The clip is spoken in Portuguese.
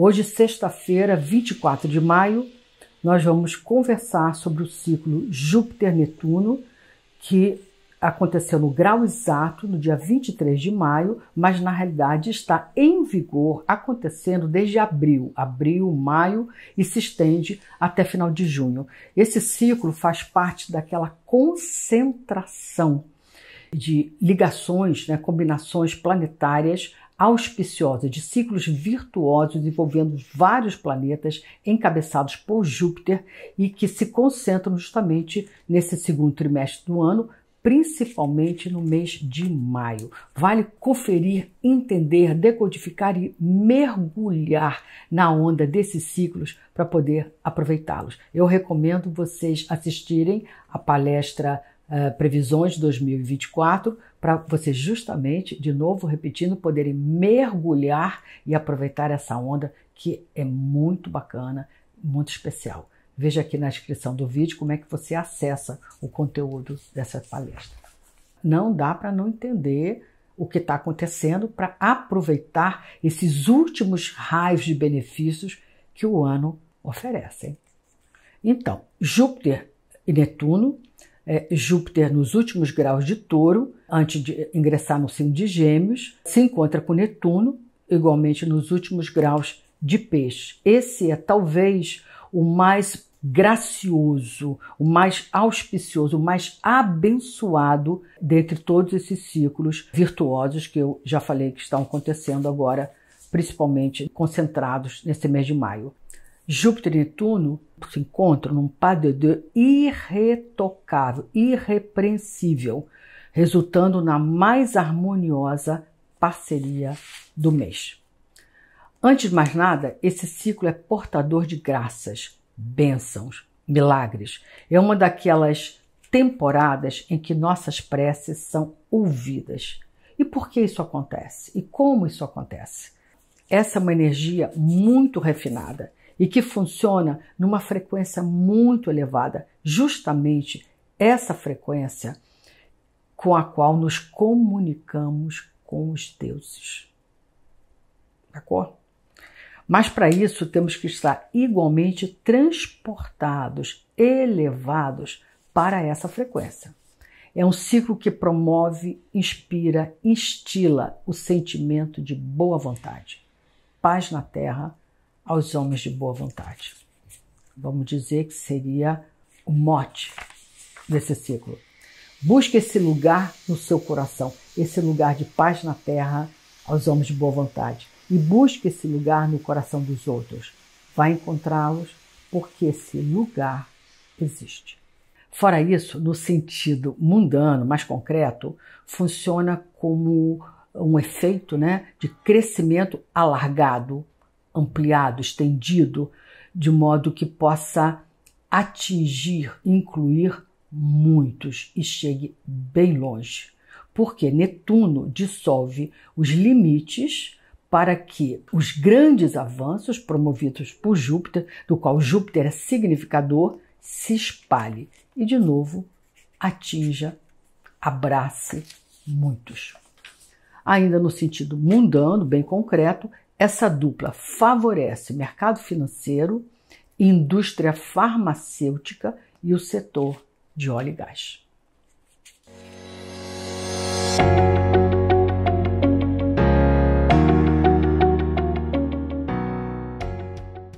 Hoje, sexta-feira, 24 de maio, nós vamos conversar sobre o ciclo Júpiter-Netuno, que aconteceu no grau exato, no dia 23 de maio, mas na realidade está em vigor, acontecendo desde abril, abril, maio e se estende até final de junho. Esse ciclo faz parte daquela concentração de ligações, né, combinações planetárias auspiciosa de ciclos virtuosos envolvendo vários planetas encabeçados por Júpiter e que se concentram justamente nesse segundo trimestre do ano, principalmente no mês de maio. Vale conferir, entender, decodificar e mergulhar na onda desses ciclos para poder aproveitá-los. Eu recomendo vocês assistirem a palestra uh, previsões de 2024 para vocês justamente, de novo repetindo, poderem mergulhar e aproveitar essa onda que é muito bacana, muito especial. Veja aqui na descrição do vídeo como é que você acessa o conteúdo dessa palestra. Não dá para não entender o que está acontecendo para aproveitar esses últimos raios de benefícios que o ano oferece. Então, Júpiter e Netuno é, Júpiter nos últimos graus de touro, antes de ingressar no signo de Gêmeos, se encontra com Netuno, igualmente nos últimos graus de peixe. Esse é talvez o mais gracioso, o mais auspicioso, o mais abençoado dentre todos esses ciclos virtuosos que eu já falei que estão acontecendo agora, principalmente concentrados nesse mês de maio. Júpiter e Netuno se encontram num pas de deux irretocável, irrepreensível, resultando na mais harmoniosa parceria do mês. Antes de mais nada, esse ciclo é portador de graças, bênçãos, milagres. É uma daquelas temporadas em que nossas preces são ouvidas. E por que isso acontece? E como isso acontece? Essa é uma energia muito refinada e que funciona numa frequência muito elevada, justamente essa frequência com a qual nos comunicamos com os deuses. Mas para isso temos que estar igualmente transportados, elevados para essa frequência. É um ciclo que promove, inspira, instila o sentimento de boa vontade, paz na terra aos homens de boa vontade. Vamos dizer que seria o mote desse ciclo. Busque esse lugar no seu coração, esse lugar de paz na terra aos homens de boa vontade. E busque esse lugar no coração dos outros. Vai encontrá-los porque esse lugar existe. Fora isso, no sentido mundano, mais concreto, funciona como um efeito né, de crescimento alargado ampliado, estendido, de modo que possa atingir, incluir muitos e chegue bem longe. Porque Netuno dissolve os limites para que os grandes avanços promovidos por Júpiter, do qual Júpiter é significador, se espalhe e de novo atinja, abrace muitos. Ainda no sentido mundano, bem concreto, essa dupla favorece o mercado financeiro, indústria farmacêutica e o setor de óleo e gás.